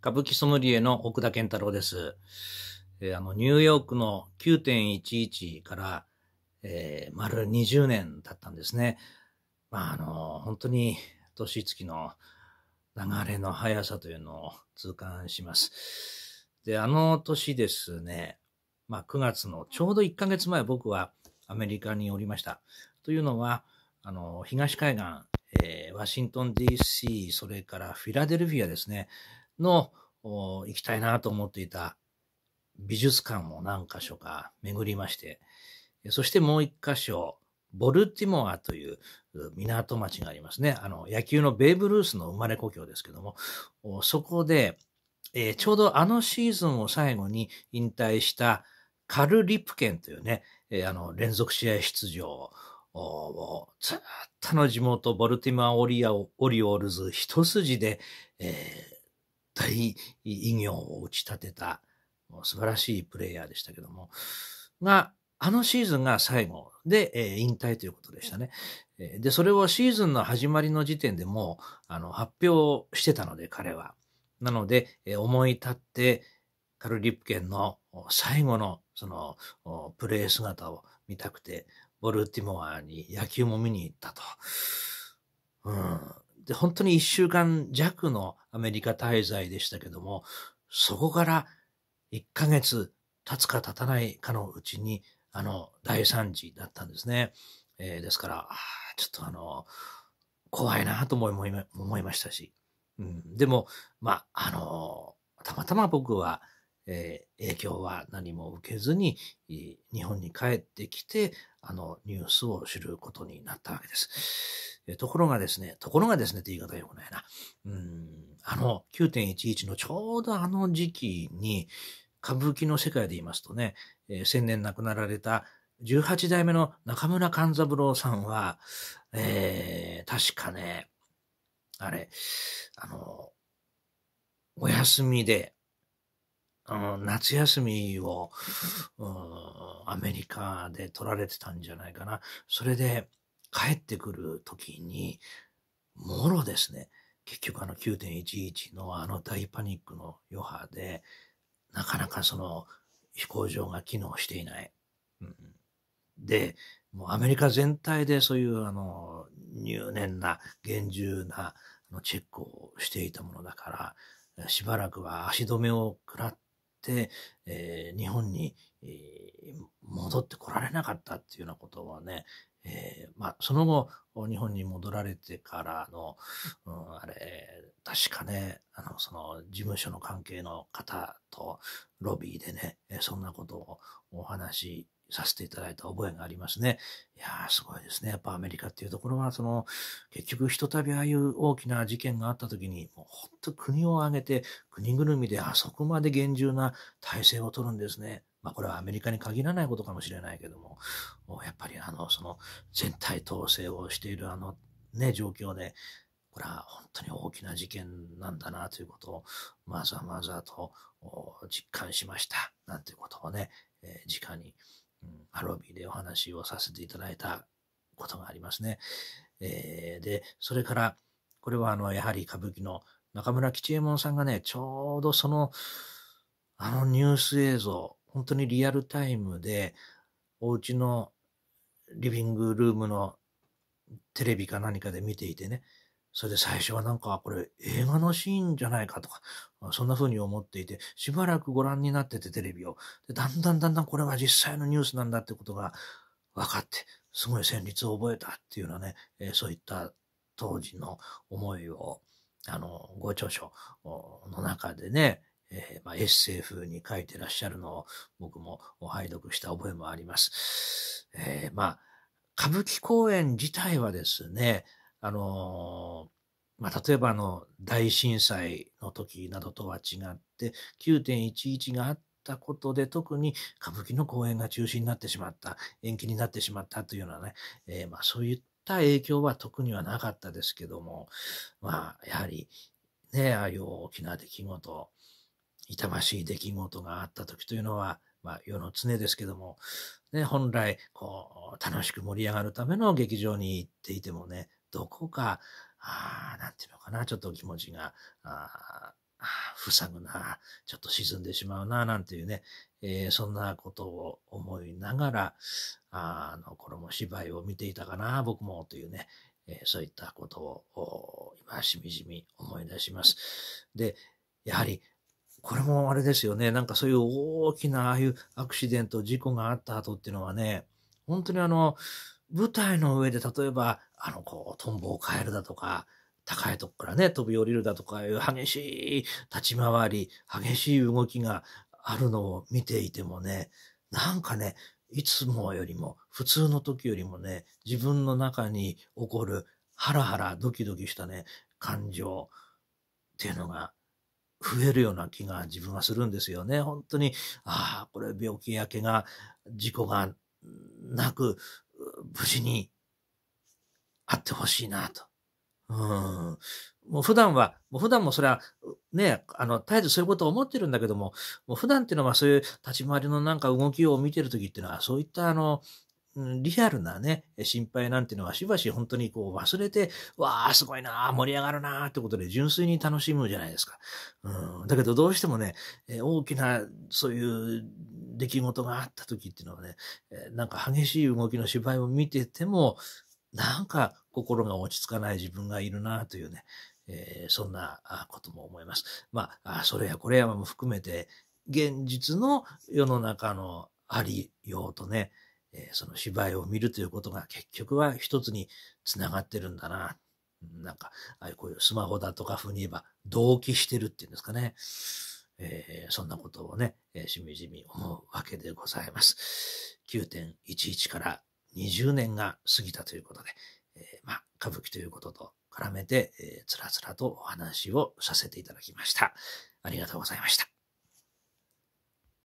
歌舞伎ソムリエの奥田健太郎です。えー、あの、ニューヨークの9.11から、えー、丸20年経ったんですね。まあ、あの、本当に年月の流れの速さというのを痛感します。で、あの年ですね、まあ、9月のちょうど1ヶ月前僕はアメリカにおりました。というのは、あの、東海岸、えー、ワシントン DC、それからフィラデルフィアですね。の行きたいなと思っていた美術館を何箇所か巡りまして、そしてもう一箇所、ボルティモアという港町がありますね。あの、野球のベーブ・ルースの生まれ故郷ですけども、そこで、えー、ちょうどあのシーズンを最後に引退したカル・リプケンというね、えー、あの、連続試合出場を、ずっとの地元、ボルティモア・オリオールズ一筋で、えー大偉業を打ち立てた、もう素晴らしいプレイヤーでしたけども、が、あのシーズンが最後で、えー、引退ということでしたね。で、それをシーズンの始まりの時点でもう、あの、発表してたので、彼は。なので、えー、思い立って、カル・リプケンの最後の、その、プレー姿を見たくて、ボルティモアに野球も見に行ったと。うん。で、本当に一週間弱のアメリカ滞在でしたけども、そこから一ヶ月経つか経たないかのうちに、あの、大惨事だったんですね。えー、ですから、ちょっとあの、怖いなとも思いましたし、うん、でも、まあの、たまたま僕は、えー、影響は何も受けずに、日本に帰ってきて、あのニュースを知ることになったわけです。えー、ところがですね、ところがですねって言い方よくないな。うん、あの、9.11のちょうどあの時期に、歌舞伎の世界で言いますとね、えー、先年亡くなられた18代目の中村勘三郎さんは、えー、確かね、あれ、あの、お休みで、夏休みを、アメリカで取られてたんじゃないかな。それで帰ってくる時に、もろですね。結局あの9.11のあの大パニックの余波で、なかなかその飛行場が機能していない。で、もうアメリカ全体でそういうあの入念な厳重なチェックをしていたものだから、しばらくは足止めを食らって、、えー、日本に、えー、戻ってこられなかったっていうようなことはね、えー、まあ、その後、日本に戻られてからの、うん、あれ、確かね、あの、その、事務所の関係の方と、ロビーでね、そんなことをお話しさせていただいた覚えがありますね。いやー、すごいですね。やっぱアメリカっていうところは、その、結局、ひとたびああいう大きな事件があった時に、もう本当国を挙げて、国ぐるみであそこまで厳重な体制を取るんですね。まあ、これはアメリカに限らないことかもしれないけども、もやっぱりあの、その、全体統制をしているあの、ね、状況で、これは本当に大きな事件なんだなということを、まざまざと実感しました。なんていうことをね、えー、直にハロビーでお話をさせていただいたことがありますね。えー、で、それから、これはあの、やはり歌舞伎の中村吉右衛門さんがね、ちょうどその、あのニュース映像、本当にリアルタイムで、お家のリビングルームのテレビか何かで見ていてね、それで最初はなんか、これ映画のシーンじゃないかとか、そんな風に思っていて、しばらくご覧になっててテレビを。で、だんだんだんだんこれは実際のニュースなんだってことが分かって、すごい旋律を覚えたっていうのはね、えそういった当時の思いを、あの、ご著書の中でね、えー、まあ、エッセイ風に書いてらっしゃるのを僕も拝読した覚えもあります。えー、まあ、歌舞伎公演自体はですね、あのまあ、例えばあの大震災の時などとは違って9.11があったことで特に歌舞伎の公演が中止になってしまった延期になってしまったというようなね、えー、まあ、そういった影響は特にはなかったですけども、まあ、やはりねああいう大きな出来事痛ましい出来事があった時というのは、まあ、世の常ですけども、ね、本来こう楽しく盛り上がるための劇場に行っていてもねどこか、あなんていうのかな、ちょっと気持ちが、ああ、塞ぐな、ちょっと沈んでしまうな、なんていうね、えー、そんなことを思いながら、あの、これも芝居を見ていたかな、僕も、というね、えー、そういったことを、今、しみじみ思い出します。で、やはり、これもあれですよね、なんかそういう大きな、ああいうアクシデント、事故があった後っていうのはね、本当にあの、舞台の上で例えば、あの、こう、トンボを変えるだとか、高いとこからね、飛び降りるだとかいう激しい立ち回り、激しい動きがあるのを見ていてもね、なんかね、いつもよりも、普通の時よりもね、自分の中に起こるハラハラドキドキしたね、感情っていうのが増えるような気が自分はするんですよね。本当に、ああ、これ病気や怪我、事故がなく、無事にあってほしいなと。うん。もう普段は、もう普段もそれは、ね、あの、絶えずそういうことを思ってるんだけども、もう普段っていうのはそういう立ち回りのなんか動きを見てるときっていうのは、そういったあの、リアルなね、心配なんていうのはしばし本当にこう忘れて、わあ、すごいな盛り上がるなってことで純粋に楽しむじゃないですか。うん。だけどどうしてもね、大きな、そういう出来事があった時っていうのはね、なんか激しい動きの芝居を見てても、なんか心が落ち着かない自分がいるなというね、えー、そんなことも思います。まあ、それやこれやも含めて、現実の世の中のありようとね、えその芝居を見るということが結局は一つにつながってるんだな。なんか、ああいうこういうスマホだとか風に言えば、同期してるっていうんですかね。えー、そんなことをね、えー、しみじみ思うわけでございます。9.11から20年が過ぎたということで、えー、まあ、歌舞伎ということと絡めて、えー、つらつらとお話をさせていただきました。ありがとうございました。